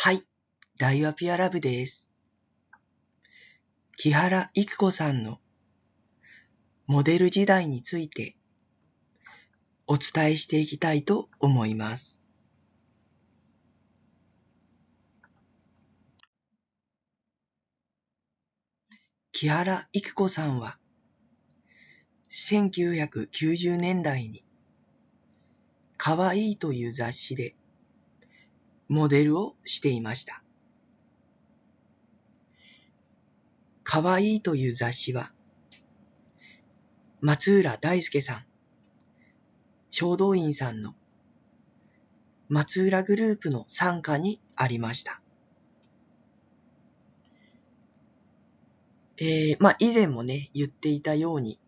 はい、ダイワピアラブです。木原育子さんのモデル時代についてお伝えしていきたいと思います。木原育子さんは1990年代に可愛いという雑誌でモデルをしていました。かわいいという雑誌は、松浦大輔さん、衝動員さんの松浦グループの参加にありました。えー、まあ、以前もね、言っていたように、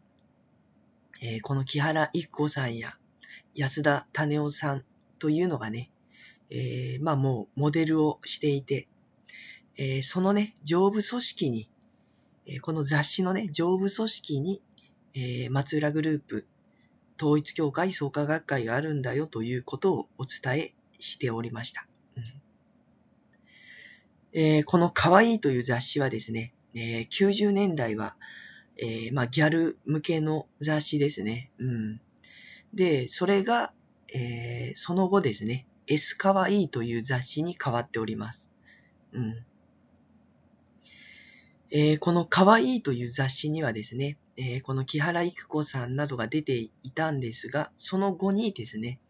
えー、この木原一子さんや安田種夫さんというのがね、えー、まあもうモデルをしていて、えー、そのね、上部組織に、えー、この雑誌のね、上部組織に、え松浦グループ、統一協会創価学会があるんだよということをお伝えしておりました。うん、えこの可愛いという雑誌はですね、え90年代は、えまあ、ギャル向けの雑誌ですね。うん、で、それが、えその後ですね、S かわいいという雑誌に変わっております。うん。えー、このかわいいという雑誌にはですね、えー、この木原育子さんなどが出ていたんですが、その後にですね、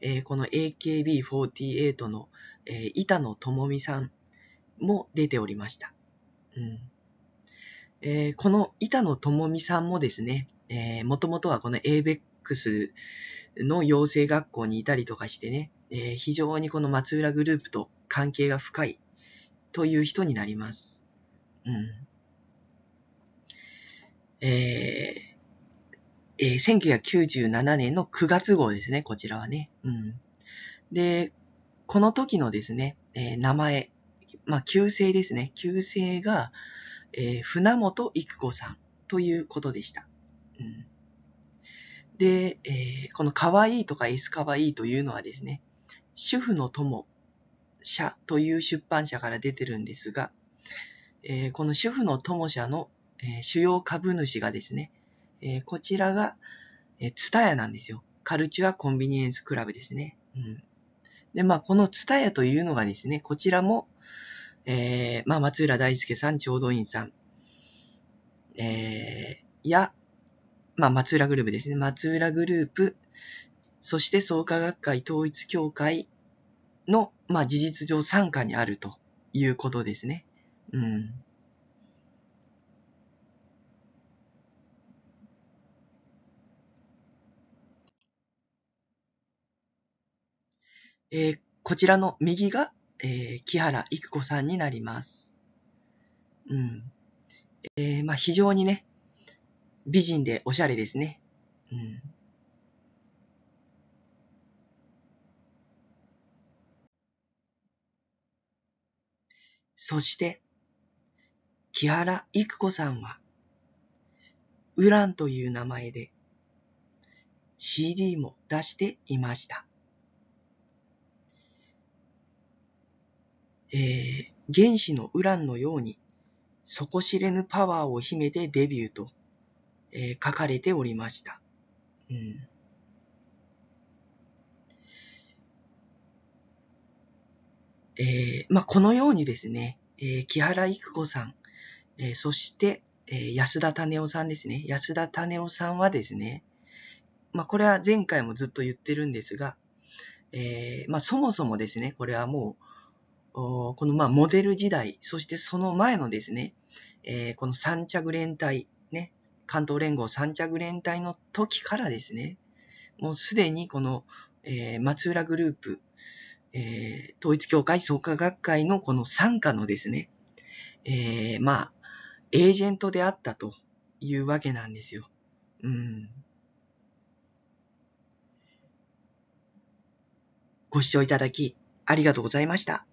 えー、この AKB48 の、えー、板野友美さんも出ておりました。うんえー、この板野友美さんもですね、えもともとはこの ABEX の養成学校にいたりとかしてね、えー、非常にこの松浦グループと関係が深いという人になります。うん。えーえー、1997年の9月号ですね、こちらはね。うん。で、この時のですね、えー、名前、まあ、旧姓ですね。旧姓が、えー、船本育子さんということでした。うん、で、えー、この可愛いとか S 可愛いというのはですね、主婦の友社という出版社から出てるんですが、えー、この主婦の友社の、えー、主要株主がですね、えー、こちらが、えー、ツタヤなんですよ。カルチュアコンビニエンスクラブですね。うん。で、まあ、このツタヤというのがですね、こちらも、えー、まあ、松浦大輔さん、調度員さん、えー、や、まあ、松浦グループですね。松浦グループ、そして創価学会統一協会の、まあ、事実上参加にあるということですね。うん。えー、こちらの右が、えー、木原育子さんになります。うん。えー、まあ、非常にね、美人でおしゃれですね。うん。そして、木原育子さんは、ウランという名前で CD も出していました。えー、原子のウランのように底知れぬパワーを秘めてデビューと、えー、書かれておりました。うんえー、まあ、このようにですね、えー、木原育子さん、えー、そして、え安田種夫さんですね。安田種夫さんはですね、まあ、これは前回もずっと言ってるんですが、えまあ、そもそもですね、これはもう、このまモデル時代、そしてその前のですね、えこの三着連隊、ね、関東連合三着連隊の時からですね、もうすでにこの、え松浦グループえー、統一教会創価学会のこの参加のですね、えー、まあ、エージェントであったというわけなんですよ。うん。ご視聴いただき、ありがとうございました。